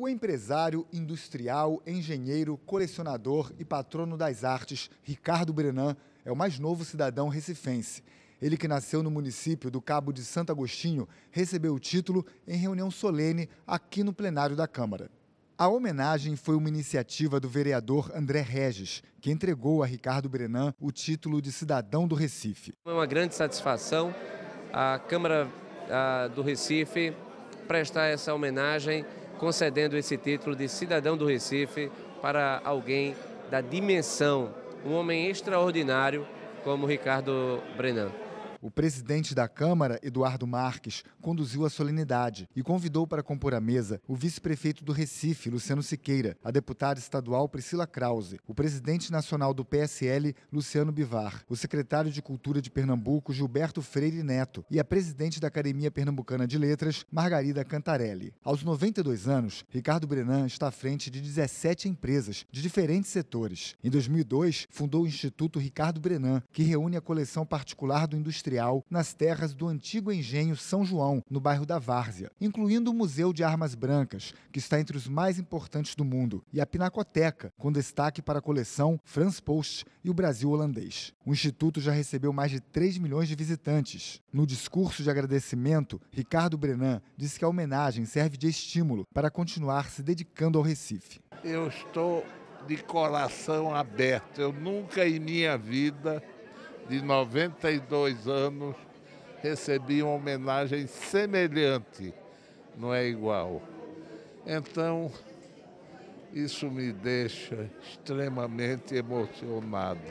o empresário, industrial, engenheiro, colecionador e patrono das artes, Ricardo Brenan, é o mais novo cidadão recifense. Ele que nasceu no município do Cabo de Santo Agostinho, recebeu o título em reunião solene aqui no plenário da Câmara. A homenagem foi uma iniciativa do vereador André Regis, que entregou a Ricardo Brenan o título de cidadão do Recife. É uma grande satisfação a Câmara a, do Recife prestar essa homenagem concedendo esse título de cidadão do Recife para alguém da dimensão, um homem extraordinário como Ricardo Brenan. O presidente da Câmara, Eduardo Marques, conduziu a solenidade e convidou para compor a mesa o vice-prefeito do Recife, Luciano Siqueira, a deputada estadual Priscila Krause, o presidente nacional do PSL, Luciano Bivar, o secretário de Cultura de Pernambuco, Gilberto Freire Neto, e a presidente da Academia Pernambucana de Letras, Margarida Cantarelli. Aos 92 anos, Ricardo Brenan está à frente de 17 empresas de diferentes setores. Em 2002, fundou o Instituto Ricardo Brenan, que reúne a coleção particular do industrial industrial nas terras do antigo engenho São João, no bairro da Várzea, incluindo o Museu de Armas Brancas, que está entre os mais importantes do mundo, e a Pinacoteca, com destaque para a coleção Franz Post e o Brasil Holandês. O Instituto já recebeu mais de 3 milhões de visitantes. No discurso de agradecimento, Ricardo Brenan disse que a homenagem serve de estímulo para continuar se dedicando ao Recife. Eu estou de coração aberto. Eu nunca em minha vida de 92 anos, recebi uma homenagem semelhante, não é igual. Então, isso me deixa extremamente emocionado.